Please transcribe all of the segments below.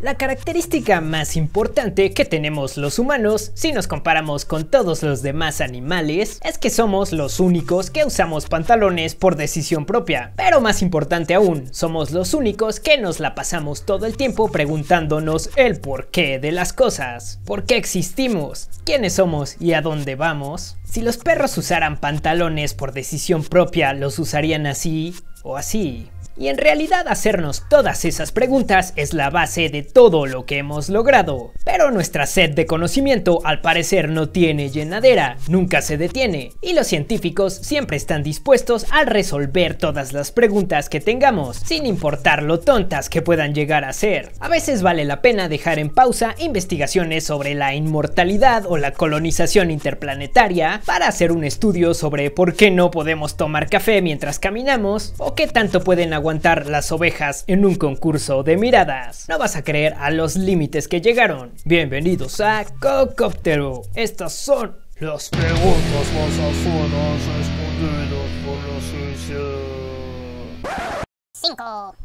La característica más importante que tenemos los humanos, si nos comparamos con todos los demás animales, es que somos los únicos que usamos pantalones por decisión propia. Pero más importante aún, somos los únicos que nos la pasamos todo el tiempo preguntándonos el porqué de las cosas. ¿Por qué existimos? ¿Quiénes somos y a dónde vamos? Si los perros usaran pantalones por decisión propia, ¿los usarían así o así? Y en realidad hacernos todas esas preguntas es la base de todo lo que hemos logrado. Pero nuestra sed de conocimiento al parecer no tiene llenadera, nunca se detiene, y los científicos siempre están dispuestos a resolver todas las preguntas que tengamos, sin importar lo tontas que puedan llegar a ser. A veces vale la pena dejar en pausa investigaciones sobre la inmortalidad o la colonización interplanetaria para hacer un estudio sobre por qué no podemos tomar café mientras caminamos o qué tanto pueden aguantar aguantar las ovejas en un concurso de miradas. No vas a creer a los límites que llegaron. Bienvenidos a Cocoptero. Estas son las preguntas más afuera respondidas por la 5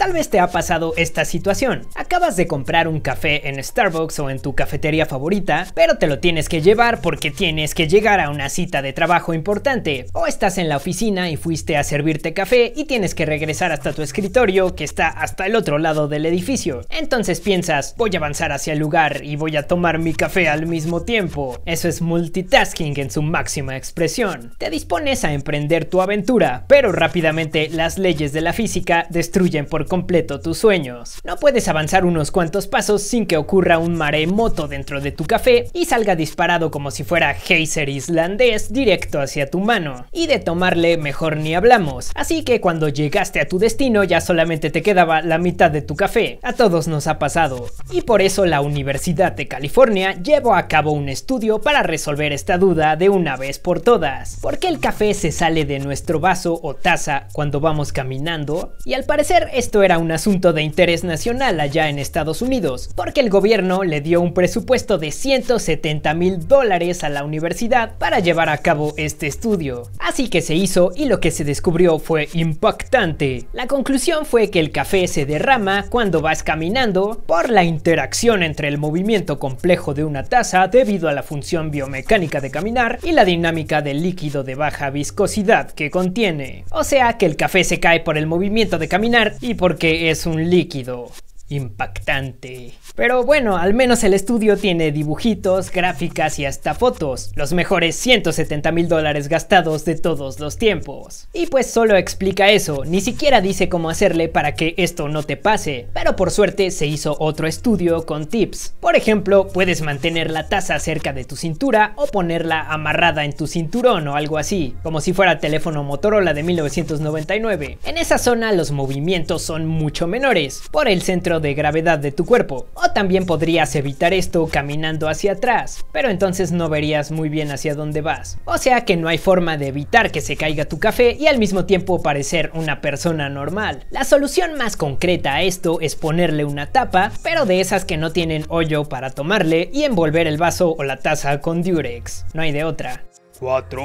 Tal vez te ha pasado esta situación. Acabas de comprar un café en Starbucks o en tu cafetería favorita, pero te lo tienes que llevar porque tienes que llegar a una cita de trabajo importante. O estás en la oficina y fuiste a servirte café y tienes que regresar hasta tu escritorio que está hasta el otro lado del edificio. Entonces piensas, voy a avanzar hacia el lugar y voy a tomar mi café al mismo tiempo. Eso es multitasking en su máxima expresión. Te dispones a emprender tu aventura, pero rápidamente las leyes de la física destruyen por completo tus sueños. No puedes avanzar unos cuantos pasos sin que ocurra un maremoto dentro de tu café y salga disparado como si fuera geyser islandés directo hacia tu mano. Y de tomarle mejor ni hablamos, así que cuando llegaste a tu destino ya solamente te quedaba la mitad de tu café. A todos nos ha pasado. Y por eso la Universidad de California llevó a cabo un estudio para resolver esta duda de una vez por todas. ¿Por qué el café se sale de nuestro vaso o taza cuando vamos caminando? Y al parecer esto era un asunto de interés nacional allá en Estados Unidos, porque el gobierno le dio un presupuesto de 170 mil dólares a la universidad para llevar a cabo este estudio. Así que se hizo y lo que se descubrió fue impactante. La conclusión fue que el café se derrama cuando vas caminando por la interacción entre el movimiento complejo de una taza debido a la función biomecánica de caminar y la dinámica del líquido de baja viscosidad que contiene. O sea que el café se cae por el movimiento de caminar y porque es un líquido impactante. Pero bueno, al menos el estudio tiene dibujitos, gráficas y hasta fotos, los mejores 170 mil dólares gastados de todos los tiempos. Y pues solo explica eso, ni siquiera dice cómo hacerle para que esto no te pase, pero por suerte se hizo otro estudio con tips. Por ejemplo, puedes mantener la taza cerca de tu cintura o ponerla amarrada en tu cinturón o algo así, como si fuera teléfono Motorola de 1999. En esa zona los movimientos son mucho menores, por el centro de gravedad de tu cuerpo, o también podrías evitar esto caminando hacia atrás, pero entonces no verías muy bien hacia dónde vas. O sea que no hay forma de evitar que se caiga tu café y al mismo tiempo parecer una persona normal. La solución más concreta a esto es ponerle una tapa, pero de esas que no tienen hoyo para tomarle y envolver el vaso o la taza con Durex. No hay de otra. 4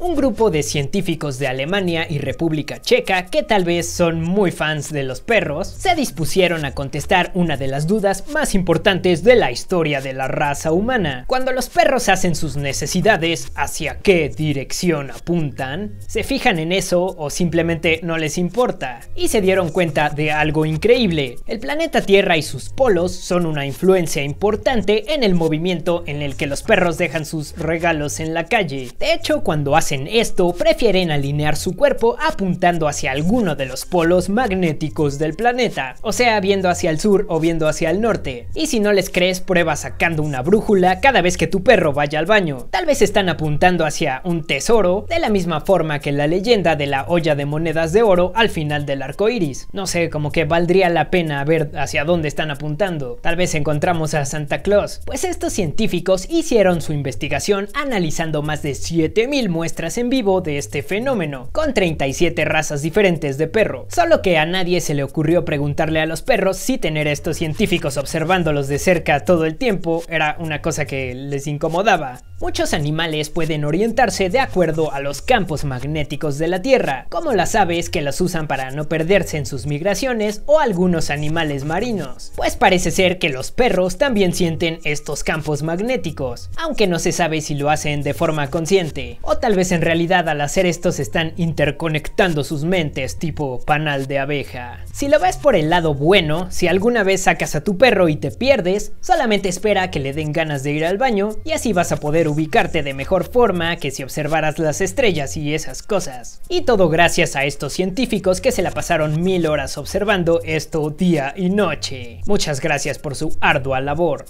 un grupo de científicos de Alemania y República Checa, que tal vez son muy fans de los perros, se dispusieron a contestar una de las dudas más importantes de la historia de la raza humana. Cuando los perros hacen sus necesidades, ¿hacia qué dirección apuntan? ¿Se fijan en eso o simplemente no les importa? Y se dieron cuenta de algo increíble. El planeta Tierra y sus polos son una influencia importante en el movimiento en el que los perros dejan sus regalos en la calle. De hecho, cuando hacen en esto prefieren alinear su cuerpo apuntando hacia alguno de los polos magnéticos del planeta, o sea viendo hacia el sur o viendo hacia el norte. Y si no les crees, prueba sacando una brújula cada vez que tu perro vaya al baño. Tal vez están apuntando hacia un tesoro, de la misma forma que la leyenda de la olla de monedas de oro al final del arco iris. No sé, como que valdría la pena ver hacia dónde están apuntando. Tal vez encontramos a Santa Claus. Pues estos científicos hicieron su investigación analizando más de 7000 muestras en vivo de este fenómeno, con 37 razas diferentes de perro, solo que a nadie se le ocurrió preguntarle a los perros si tener a estos científicos observándolos de cerca todo el tiempo era una cosa que les incomodaba. Muchos animales pueden orientarse de acuerdo a los campos magnéticos de la Tierra, como las aves que las usan para no perderse en sus migraciones o algunos animales marinos, pues parece ser que los perros también sienten estos campos magnéticos, aunque no se sabe si lo hacen de forma consciente, o tal vez pues en realidad al hacer esto se están interconectando sus mentes tipo panal de abeja. Si lo ves por el lado bueno, si alguna vez sacas a tu perro y te pierdes, solamente espera a que le den ganas de ir al baño y así vas a poder ubicarte de mejor forma que si observaras las estrellas y esas cosas. Y todo gracias a estos científicos que se la pasaron mil horas observando esto día y noche. Muchas gracias por su ardua labor.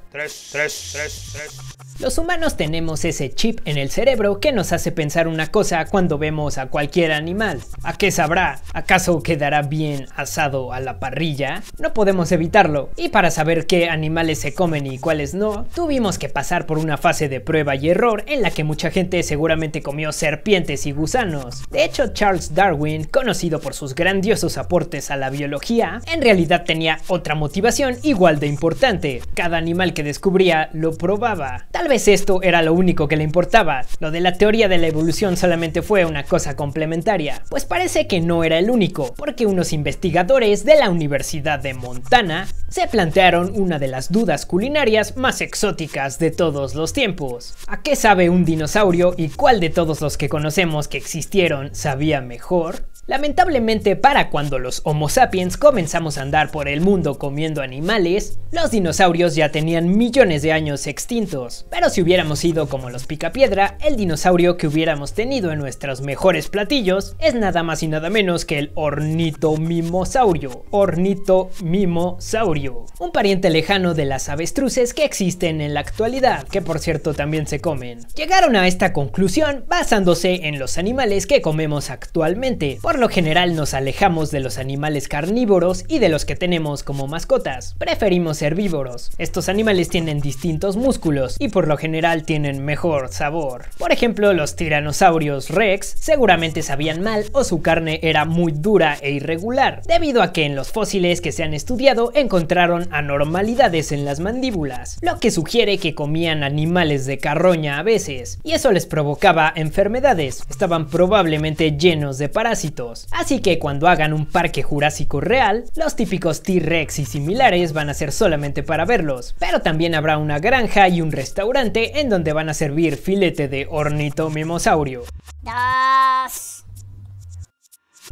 Los humanos tenemos ese chip en el cerebro que nos hace pensar una cosa cuando vemos a cualquier animal? ¿A qué sabrá? ¿Acaso quedará bien asado a la parrilla? No podemos evitarlo. Y para saber qué animales se comen y cuáles no, tuvimos que pasar por una fase de prueba y error en la que mucha gente seguramente comió serpientes y gusanos. De hecho, Charles Darwin, conocido por sus grandiosos aportes a la biología, en realidad tenía otra motivación igual de importante. Cada animal que descubría lo probaba. Tal vez esto era lo único que le importaba. Lo de la teoría de la evolución solamente fue una cosa complementaria, pues parece que no era el único, porque unos investigadores de la Universidad de Montana se plantearon una de las dudas culinarias más exóticas de todos los tiempos. ¿A qué sabe un dinosaurio y cuál de todos los que conocemos que existieron sabía mejor? Lamentablemente para cuando los Homo sapiens comenzamos a andar por el mundo comiendo animales, los dinosaurios ya tenían millones de años extintos. Pero si hubiéramos sido como los picapiedra, el dinosaurio que hubiéramos tenido en nuestros mejores platillos es nada más y nada menos que el ornitomimosaurio, ornitomimosaurio, un pariente lejano de las avestruces que existen en la actualidad, que por cierto también se comen. Llegaron a esta conclusión basándose en los animales que comemos actualmente, lo general nos alejamos de los animales carnívoros y de los que tenemos como mascotas. Preferimos herbívoros. Estos animales tienen distintos músculos y por lo general tienen mejor sabor. Por ejemplo, los tiranosaurios rex seguramente sabían mal o su carne era muy dura e irregular, debido a que en los fósiles que se han estudiado encontraron anormalidades en las mandíbulas, lo que sugiere que comían animales de carroña a veces, y eso les provocaba enfermedades. Estaban probablemente llenos de parásitos Así que cuando hagan un parque jurásico real, los típicos T-Rex y similares van a ser solamente para verlos, pero también habrá una granja y un restaurante en donde van a servir filete de ornitomimosaurio. Dos.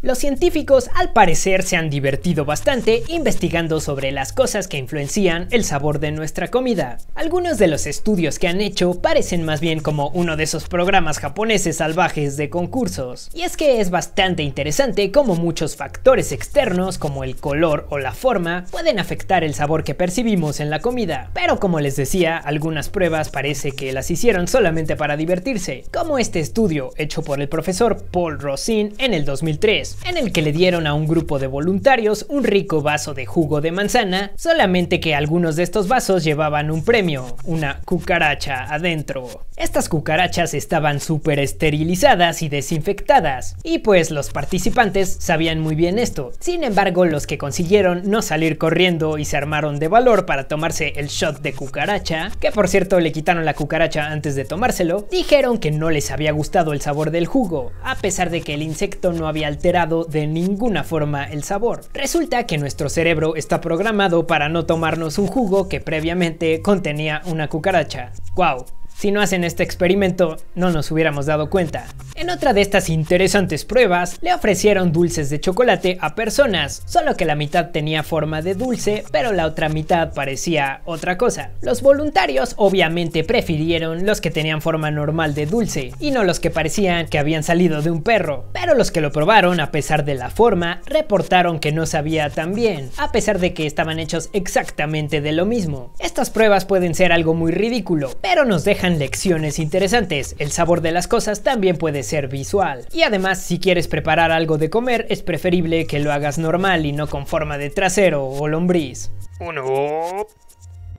Los científicos al parecer se han divertido bastante investigando sobre las cosas que influencian el sabor de nuestra comida. Algunos de los estudios que han hecho parecen más bien como uno de esos programas japoneses salvajes de concursos. Y es que es bastante interesante cómo muchos factores externos como el color o la forma pueden afectar el sabor que percibimos en la comida. Pero como les decía, algunas pruebas parece que las hicieron solamente para divertirse, como este estudio hecho por el profesor Paul rossin en el 2003 en el que le dieron a un grupo de voluntarios un rico vaso de jugo de manzana, solamente que algunos de estos vasos llevaban un premio, una cucaracha adentro. Estas cucarachas estaban súper esterilizadas y desinfectadas, y pues los participantes sabían muy bien esto. Sin embargo, los que consiguieron no salir corriendo y se armaron de valor para tomarse el shot de cucaracha, que por cierto le quitaron la cucaracha antes de tomárselo, dijeron que no les había gustado el sabor del jugo, a pesar de que el insecto no había alterado de ninguna forma el sabor. Resulta que nuestro cerebro está programado para no tomarnos un jugo que previamente contenía una cucaracha. ¡Wow! Si no hacen este experimento, no nos hubiéramos dado cuenta. En otra de estas interesantes pruebas, le ofrecieron dulces de chocolate a personas, solo que la mitad tenía forma de dulce, pero la otra mitad parecía otra cosa. Los voluntarios obviamente prefirieron los que tenían forma normal de dulce, y no los que parecían que habían salido de un perro, pero los que lo probaron, a pesar de la forma, reportaron que no sabía tan bien, a pesar de que estaban hechos exactamente de lo mismo. Estas pruebas pueden ser algo muy ridículo, pero nos dejan lecciones interesantes. El sabor de las cosas también puede ser visual. Y además, si quieres preparar algo de comer, es preferible que lo hagas normal y no con forma de trasero o lombriz. Uno,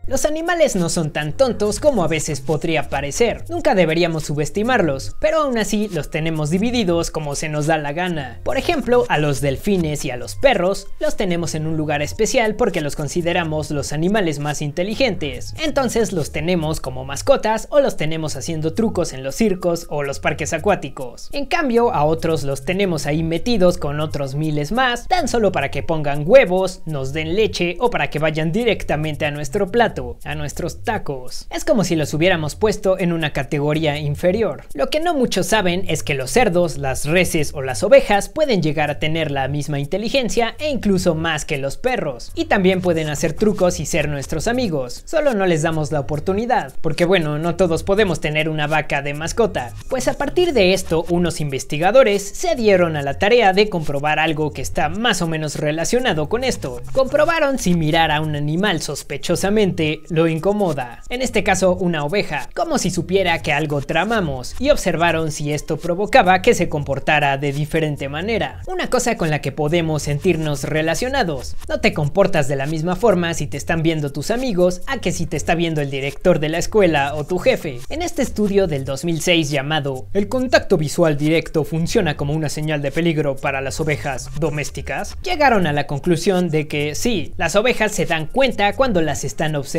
los animales no son tan tontos como a veces podría parecer, nunca deberíamos subestimarlos, pero aún así los tenemos divididos como se nos da la gana. Por ejemplo, a los delfines y a los perros los tenemos en un lugar especial porque los consideramos los animales más inteligentes, entonces los tenemos como mascotas o los tenemos haciendo trucos en los circos o los parques acuáticos. En cambio, a otros los tenemos ahí metidos con otros miles más, tan solo para que pongan huevos, nos den leche o para que vayan directamente a nuestro plato a nuestros tacos. Es como si los hubiéramos puesto en una categoría inferior. Lo que no muchos saben es que los cerdos, las reses o las ovejas pueden llegar a tener la misma inteligencia e incluso más que los perros. Y también pueden hacer trucos y ser nuestros amigos. Solo no les damos la oportunidad, porque bueno, no todos podemos tener una vaca de mascota. Pues a partir de esto, unos investigadores se dieron a la tarea de comprobar algo que está más o menos relacionado con esto. Comprobaron si mirar a un animal sospechosamente lo incomoda, en este caso una oveja, como si supiera que algo tramamos, y observaron si esto provocaba que se comportara de diferente manera. Una cosa con la que podemos sentirnos relacionados. No te comportas de la misma forma si te están viendo tus amigos a que si te está viendo el director de la escuela o tu jefe. En este estudio del 2006 llamado El contacto visual directo funciona como una señal de peligro para las ovejas domésticas, llegaron a la conclusión de que sí, las ovejas se dan cuenta cuando las están observando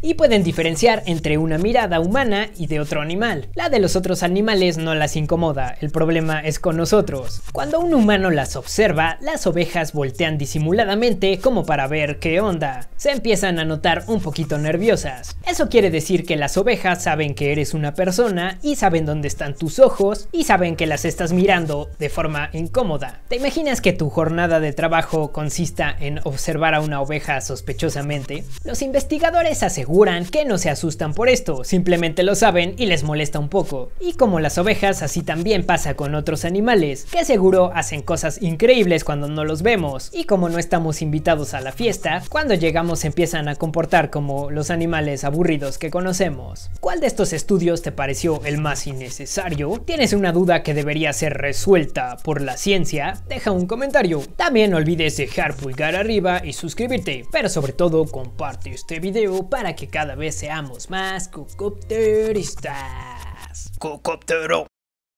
y pueden diferenciar entre una mirada humana y de otro animal. La de los otros animales no las incomoda, el problema es con nosotros. Cuando un humano las observa, las ovejas voltean disimuladamente como para ver qué onda. Se empiezan a notar un poquito nerviosas. Eso quiere decir que las ovejas saben que eres una persona y saben dónde están tus ojos y saben que las estás mirando de forma incómoda. ¿Te imaginas que tu jornada de trabajo consista en observar a una oveja sospechosamente? Los investigadores aseguran que no se asustan por esto, simplemente lo saben y les molesta un poco. Y como las ovejas, así también pasa con otros animales, que seguro hacen cosas increíbles cuando no los vemos. Y como no estamos invitados a la fiesta, cuando llegamos empiezan a comportar como los animales aburridos que conocemos. ¿Cuál de estos estudios te pareció el más innecesario? ¿Tienes una duda que debería ser resuelta por la ciencia? Deja un comentario. También no olvides dejar pulgar arriba y suscribirte, pero sobre todo comparte este video para que cada vez seamos más cucopteristas. Cocoptero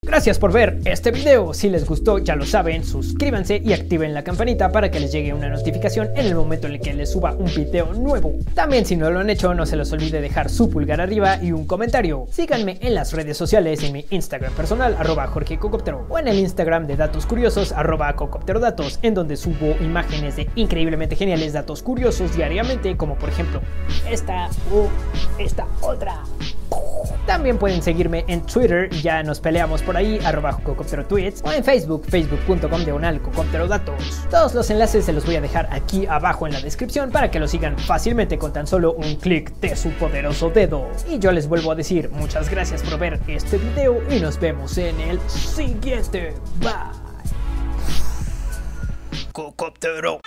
Gracias por ver este video, si les gustó ya lo saben, suscríbanse y activen la campanita para que les llegue una notificación en el momento en el que les suba un video nuevo. También si no lo han hecho no se les olvide dejar su pulgar arriba y un comentario. Síganme en las redes sociales en mi Instagram personal arroba Jorge Cocoptero o en el Instagram de Datos Curiosos arroba Cocopterodatos en donde subo imágenes de increíblemente geniales datos curiosos diariamente como por ejemplo esta o esta otra. También pueden seguirme en Twitter, ya nos peleamos por ahí, arroba tweets, o en Facebook, facebook.com diagonal datos. Todos los enlaces se los voy a dejar aquí abajo en la descripción para que lo sigan fácilmente con tan solo un clic de su poderoso dedo. Y yo les vuelvo a decir muchas gracias por ver este video y nos vemos en el siguiente. Bye. Cocoptero.